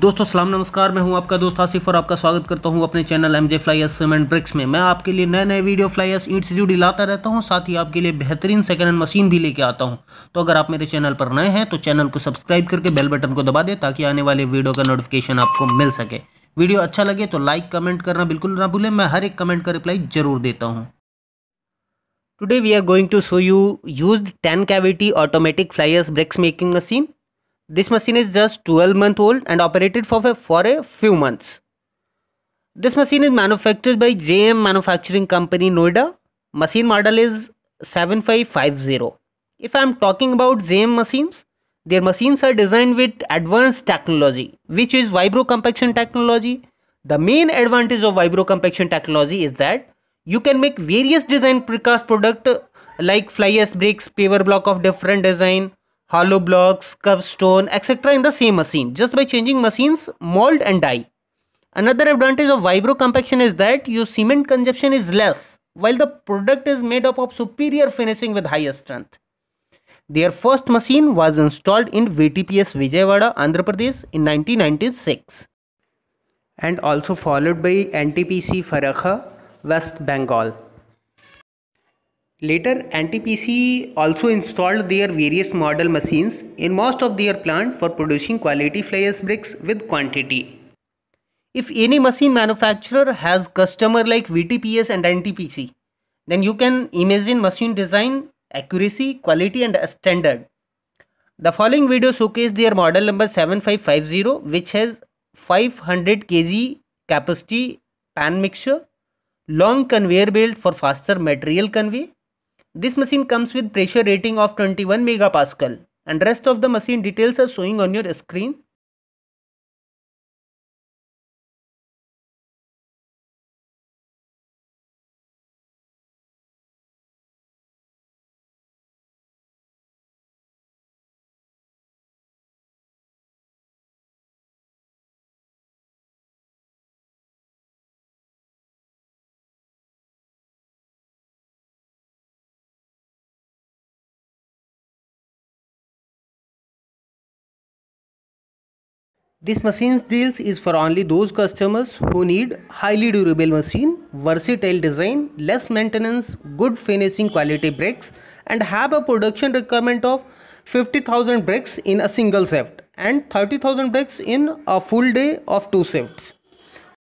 दोस्तों सलाम नमस्कार मैं हूं आपका दोस्त आसिफ और आपका स्वागत करता हूं अपने channel M J fly ash cement bricks में मैं आपके लिए नए नए वीडियो फ्लाइस ईंट से जुड़ी लाता रहता हूं साथ ही आपके लिए बेहतरीन सेकेंड हैंड मशीन भी लेके आता हूं तो अगर आप मेरे चैनल पर नए हैं तो चैनल को सब्सक्राइब करके बेल बटन को दबा दें ताकि आने वाले वीडियो का नोटिफिकेशन आपको मिल सके वीडियो अच्छा लगे तो लाइक कमेंट करना बिल्कुल ना भूलें मैं हर एक कमेंट का रिप्लाई ज़रूर देता हूँ today we are going to show you use ten cavity automatic flyers bricks making machine This machine is just 12 month old and operated for a, for a few months. This machine is manufactured by JM Manufacturing Company Noida. Machine model is 7550. If I am talking about JM machines, their machines are designed with advanced technology, which is vibro compaction technology. The main advantage of vibro compaction technology is that you can make various design precast product like fly ash bricks, paver block of different design, hollow blocks, curved stone, etc. in the same machine just by changing machines, mold and die. Another advantage of vibro compaction is that your cement consumption is less while the product is made up of superior finishing with higher strength. Their first machine was installed in VTPS Vijayawada, Andhra Pradesh in 1996 and also followed by NTPC Farakha, West Bengal. Later, NTPC also installed their various model machines in most of their plant for producing quality fly ash bricks with quantity. If any machine manufacturer has customer like VTPS and NTPC, then you can imagine machine design, accuracy, quality and standard. The following video showcases their model number 7550 which has 500 kg capacity pan mixture, long conveyor belt for faster material convey, this machine comes with pressure rating of 21 megapascal and rest of the machine details are showing on your screen. This machine's deals is for only those customers who need highly durable machine, versatile design, less maintenance, good finishing quality bricks and have a production requirement of 50,000 bricks in a single shift and 30,000 bricks in a full day of two shifts.